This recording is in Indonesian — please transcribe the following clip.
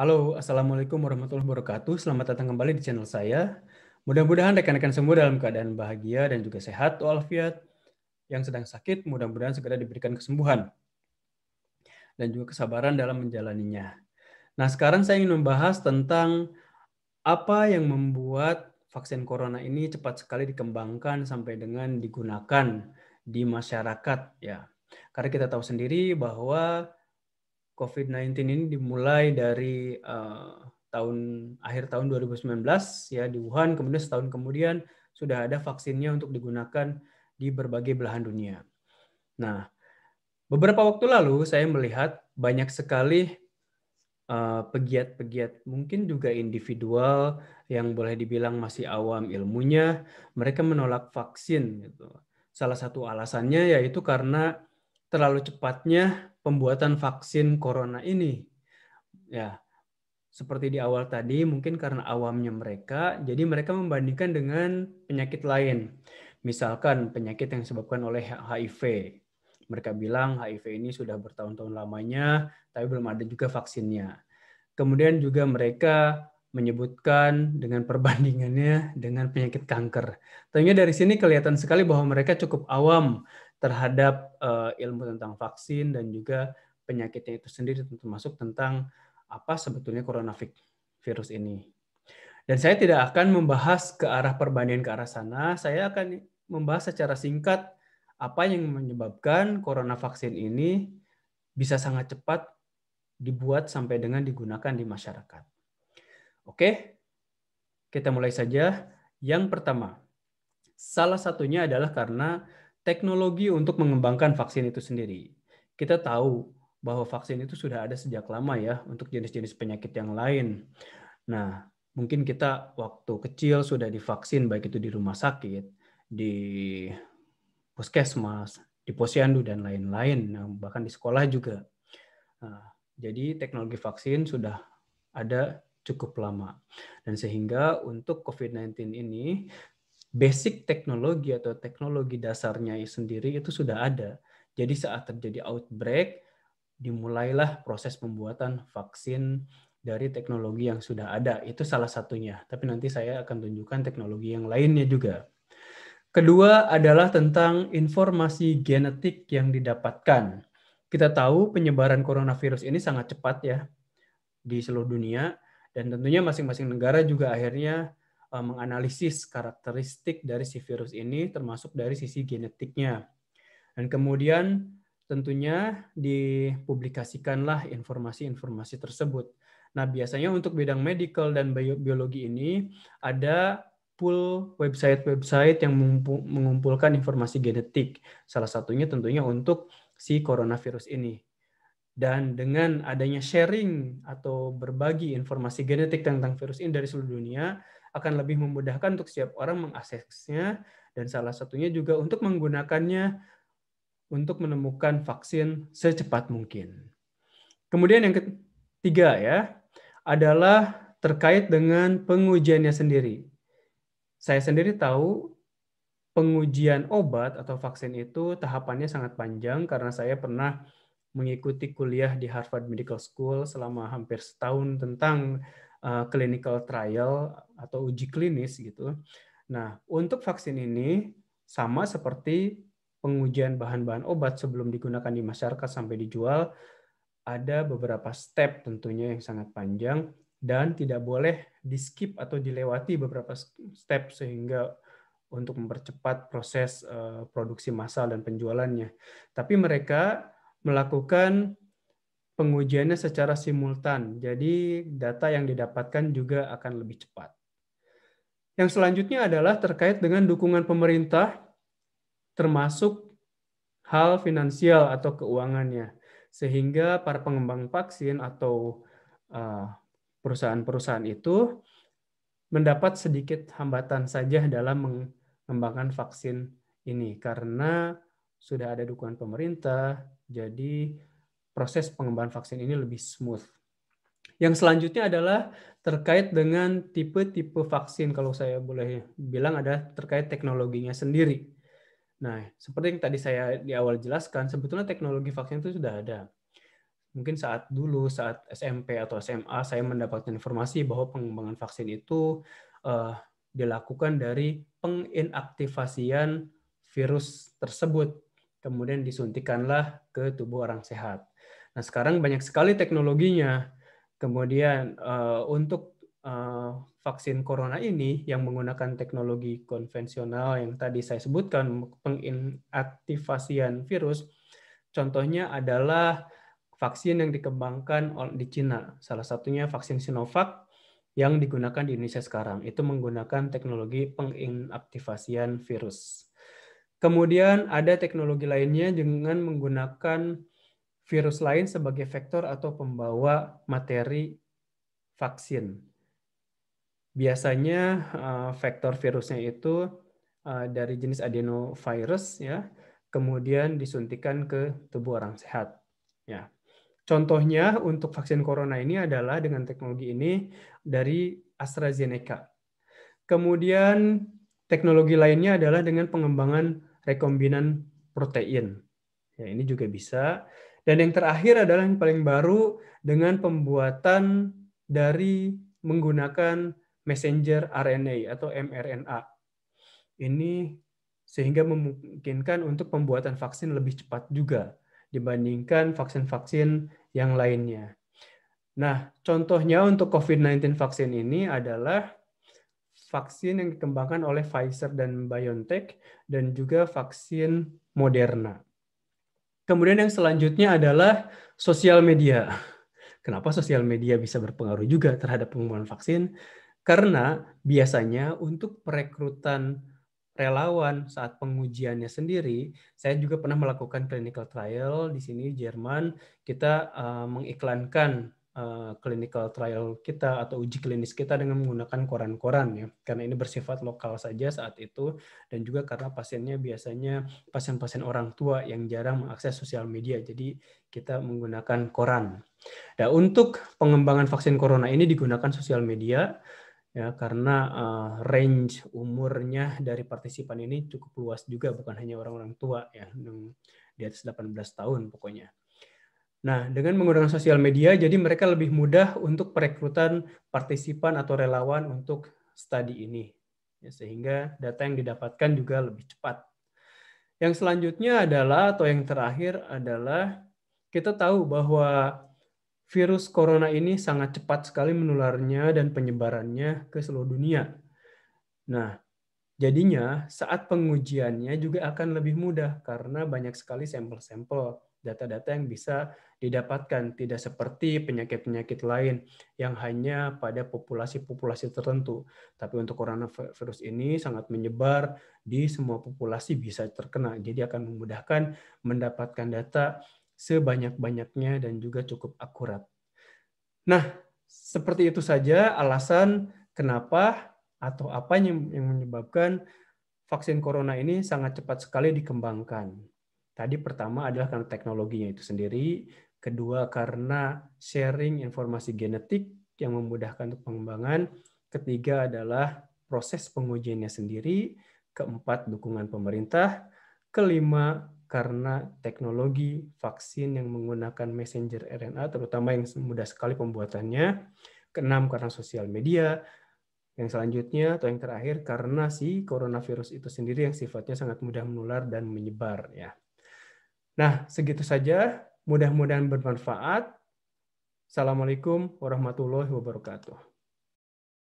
Halo, Assalamualaikum warahmatullahi wabarakatuh. Selamat datang kembali di channel saya. Mudah-mudahan rekan-rekan semua dalam keadaan bahagia dan juga sehat walafiat. Yang sedang sakit, mudah-mudahan segera diberikan kesembuhan. Dan juga kesabaran dalam menjalaninya. Nah, sekarang saya ingin membahas tentang apa yang membuat vaksin corona ini cepat sekali dikembangkan sampai dengan digunakan di masyarakat ya. Karena kita tahu sendiri bahwa COVID-19 ini dimulai dari uh, tahun akhir tahun 2019 ya di Wuhan, kemudian setahun kemudian sudah ada vaksinnya untuk digunakan di berbagai belahan dunia. Nah, beberapa waktu lalu saya melihat banyak sekali uh, pegiat-pegiat, mungkin juga individual yang boleh dibilang masih awam ilmunya, mereka menolak vaksin. Gitu. Salah satu alasannya yaitu karena terlalu cepatnya pembuatan vaksin corona ini. Ya, seperti di awal tadi, mungkin karena awamnya mereka, jadi mereka membandingkan dengan penyakit lain. Misalkan penyakit yang disebabkan oleh HIV. Mereka bilang HIV ini sudah bertahun-tahun lamanya, tapi belum ada juga vaksinnya. Kemudian juga mereka menyebutkan dengan perbandingannya dengan penyakit kanker. Tentunya dari sini kelihatan sekali bahwa mereka cukup awam terhadap uh, ilmu tentang vaksin dan juga penyakitnya itu sendiri termasuk tentang apa sebetulnya coronavirus ini. Dan saya tidak akan membahas ke arah perbandingan ke arah sana, saya akan membahas secara singkat apa yang menyebabkan corona vaksin ini bisa sangat cepat dibuat sampai dengan digunakan di masyarakat. Oke, kita mulai saja. Yang pertama, salah satunya adalah karena teknologi untuk mengembangkan vaksin itu sendiri. Kita tahu bahwa vaksin itu sudah ada sejak lama ya untuk jenis-jenis penyakit yang lain. Nah, mungkin kita waktu kecil sudah divaksin baik itu di rumah sakit, di puskesmas, di posyandu dan lain-lain, nah, bahkan di sekolah juga. Nah, jadi teknologi vaksin sudah ada cukup lama. Dan sehingga untuk COVID-19 ini basic teknologi atau teknologi dasarnya sendiri itu sudah ada. Jadi saat terjadi outbreak, dimulailah proses pembuatan vaksin dari teknologi yang sudah ada. Itu salah satunya. Tapi nanti saya akan tunjukkan teknologi yang lainnya juga. Kedua adalah tentang informasi genetik yang didapatkan. Kita tahu penyebaran coronavirus ini sangat cepat ya di seluruh dunia dan tentunya masing-masing negara juga akhirnya Eh, menganalisis karakteristik dari si virus ini termasuk dari sisi genetiknya. Dan kemudian tentunya dipublikasikanlah informasi-informasi tersebut. Nah, biasanya untuk bidang medical dan biologi ini ada pool website-website yang mengumpulkan informasi genetik. Salah satunya tentunya untuk si coronavirus ini. Dan dengan adanya sharing atau berbagi informasi genetik tentang virus ini dari seluruh dunia, akan lebih memudahkan untuk setiap orang mengaksesnya dan salah satunya juga untuk menggunakannya untuk menemukan vaksin secepat mungkin. Kemudian yang ketiga ya adalah terkait dengan pengujiannya sendiri. Saya sendiri tahu pengujian obat atau vaksin itu tahapannya sangat panjang karena saya pernah mengikuti kuliah di Harvard Medical School selama hampir setahun tentang uh, clinical trial atau uji klinis gitu. Nah, untuk vaksin ini sama seperti pengujian bahan-bahan obat sebelum digunakan di masyarakat sampai dijual, ada beberapa step tentunya yang sangat panjang dan tidak boleh di-skip atau dilewati beberapa step sehingga untuk mempercepat proses eh, produksi massal dan penjualannya. Tapi mereka melakukan pengujiannya secara simultan. Jadi data yang didapatkan juga akan lebih cepat. Yang selanjutnya adalah terkait dengan dukungan pemerintah termasuk hal finansial atau keuangannya. Sehingga para pengembang vaksin atau eh, perusahaan-perusahaan itu mendapat sedikit hambatan saja dalam mengembangkan vaksin ini karena sudah ada dukungan pemerintah, jadi proses pengembangan vaksin ini lebih smooth. Yang selanjutnya adalah terkait dengan tipe-tipe vaksin kalau saya boleh bilang ada terkait teknologinya sendiri. Nah, seperti yang tadi saya di awal jelaskan, sebetulnya teknologi vaksin itu sudah ada. Mungkin saat dulu, saat SMP atau SMA, saya mendapatkan informasi bahwa pengembangan vaksin itu uh, dilakukan dari penginaktivasian virus tersebut. Kemudian disuntikanlah ke tubuh orang sehat. Nah sekarang banyak sekali teknologinya. Kemudian uh, untuk uh, vaksin corona ini yang menggunakan teknologi konvensional yang tadi saya sebutkan penginaktivasian virus, contohnya adalah vaksin yang dikembangkan di Cina. Salah satunya vaksin Sinovac yang digunakan di Indonesia sekarang. Itu menggunakan teknologi penginaktivasian virus. Kemudian ada teknologi lainnya dengan menggunakan virus lain sebagai vektor atau pembawa materi vaksin. Biasanya eh, vektor virusnya itu eh, dari jenis adenovirus ya, kemudian disuntikan ke tubuh orang sehat. Ya. Contohnya untuk vaksin corona ini adalah dengan teknologi ini dari AstraZeneca. Kemudian teknologi lainnya adalah dengan pengembangan rekombinan protein. Ya, ini juga bisa dan yang terakhir adalah yang paling baru dengan pembuatan dari menggunakan messenger RNA atau mRNA. Ini sehingga memungkinkan untuk pembuatan vaksin lebih cepat juga dibandingkan vaksin-vaksin yang lainnya. Nah, contohnya untuk COVID-19 vaksin ini adalah vaksin yang dikembangkan oleh Pfizer dan BioNTech dan juga vaksin Moderna. Kemudian yang selanjutnya adalah sosial media. Kenapa sosial media bisa berpengaruh juga terhadap pengumuman vaksin? Karena biasanya untuk perekrutan relawan saat pengujiannya sendiri, saya juga pernah melakukan clinical trial di sini Jerman, kita eh, mengiklankan klinikal eh, clinical trial kita atau uji klinis kita dengan menggunakan koran-koran ya karena ini bersifat lokal saja saat itu dan juga karena pasiennya biasanya pasien-pasien orang tua yang jarang mengakses sosial media jadi kita menggunakan koran. Nah untuk pengembangan vaksin corona ini digunakan sosial media ya karena uh, range umurnya dari partisipan ini cukup luas juga bukan hanya orang-orang tua ya di atas 18 tahun pokoknya. Nah, dengan menggunakan sosial media, jadi mereka lebih mudah untuk perekrutan partisipan atau relawan untuk studi ini. Ya, sehingga data yang didapatkan juga lebih cepat. Yang selanjutnya adalah, atau yang terakhir adalah, kita tahu bahwa virus corona ini sangat cepat sekali menularnya dan penyebarannya ke seluruh dunia. Nah, Jadinya saat pengujiannya juga akan lebih mudah karena banyak sekali sampel-sampel data-data yang bisa didapatkan tidak seperti penyakit-penyakit lain yang hanya pada populasi-populasi tertentu. Tapi untuk coronavirus ini sangat menyebar di semua populasi bisa terkena. Jadi akan memudahkan mendapatkan data sebanyak-banyaknya dan juga cukup akurat. Nah, seperti itu saja alasan kenapa atau apa yang menyebabkan vaksin corona ini sangat cepat sekali dikembangkan. Tadi pertama adalah karena teknologinya itu sendiri, kedua karena sharing informasi genetik yang memudahkan untuk pengembangan, ketiga adalah proses pengujiannya sendiri, keempat dukungan pemerintah, kelima karena teknologi vaksin yang menggunakan messenger RNA terutama yang mudah sekali pembuatannya, keenam karena sosial media, yang selanjutnya atau yang terakhir karena si coronavirus itu sendiri yang sifatnya sangat mudah menular dan menyebar ya. Nah, segitu saja. Mudah-mudahan bermanfaat. Assalamualaikum warahmatullahi wabarakatuh.